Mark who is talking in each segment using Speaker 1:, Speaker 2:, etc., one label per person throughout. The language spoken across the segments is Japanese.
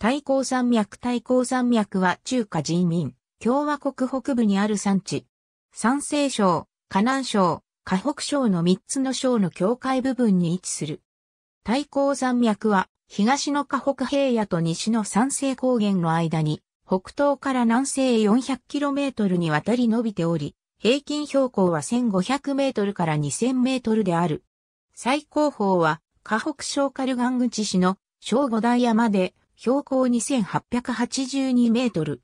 Speaker 1: 太行山脈太行山脈は中華人民共和国北部にある山地。山西省、河南省、河北省の3つの省の境界部分に位置する。太行山脈は東の河北平野と西の山西高原の間に北東から南西 400km にわたり伸びており、平均標高は 1500m から 2000m である。最高峰は河北省カルガン口市の小五大山で標高2882メートル。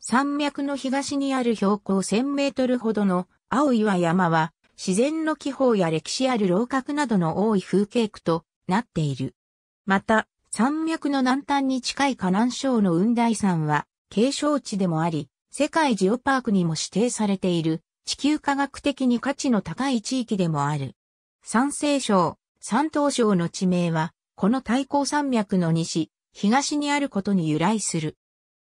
Speaker 1: 山脈の東にある標高1000メートルほどの青岩山は自然の気泡や歴史ある楼閣などの多い風景区となっている。また、山脈の南端に近い河南省の雲台山は景勝地でもあり、世界ジオパークにも指定されている地球科学的に価値の高い地域でもある。山西省、山東省の地名は、この太閤山脈の西、東にあることに由来する。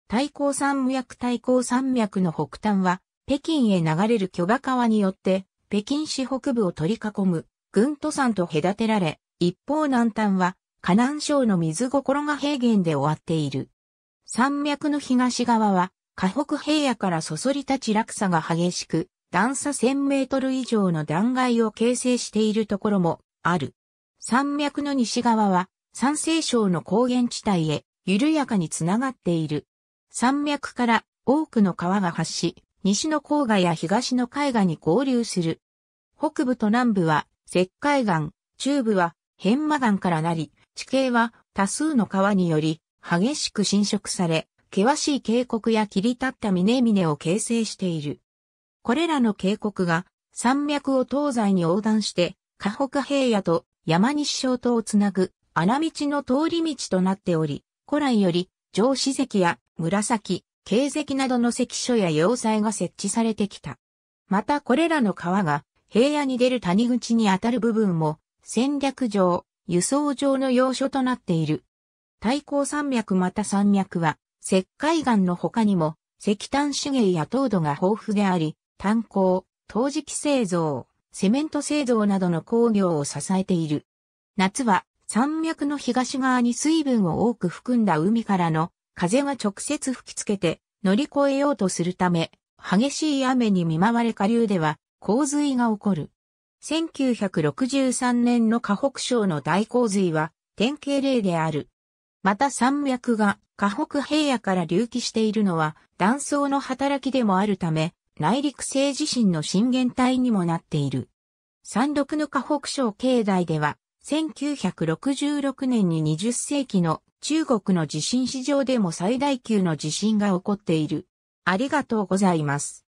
Speaker 1: 太行山脈太行山脈の北端は、北京へ流れる巨馬川によって、北京市北部を取り囲む、群都山と隔てられ、一方南端は、河南省の水心が平原で終わっている。山脈の東側は、河北平野からそそり立ち落差が激しく、段差1000メートル以上の断崖を形成しているところもある。山脈の西側は、山西省の高原地帯へ緩やかにつながっている。山脈から多くの川が発し、西の黄河や東の海岸に合流する。北部と南部は石灰岩、中部は変魔岩からなり、地形は多数の川により激しく侵食され、険しい渓谷や切り立った峰々を形成している。これらの渓谷が山脈を東西に横断して、河北平野と山西小島をつなぐ穴道の通り道となっており、古来より、上司石や紫、形石などの石書や要塞が設置されてきた。またこれらの川が平野に出る谷口にあたる部分も戦略上、輸送上の要所となっている。太抗山脈また山脈は石灰岩の他にも石炭資源や糖度が豊富であり、炭鉱、陶磁器製造、セメント製造などの工業を支えている。夏は山脈の東側に水分を多く含んだ海からの風が直接吹きつけて乗り越えようとするため、激しい雨に見舞われ下流では洪水が起こる。1963年の河北省の大洪水は典型例である。また山脈が河北平野から隆起しているのは断層の働きでもあるため、内陸性地震の震源帯にもなっている。山麓の河北省境内では1966年に20世紀の中国の地震史上でも最大級の地震が起こっている。ありがとうございます。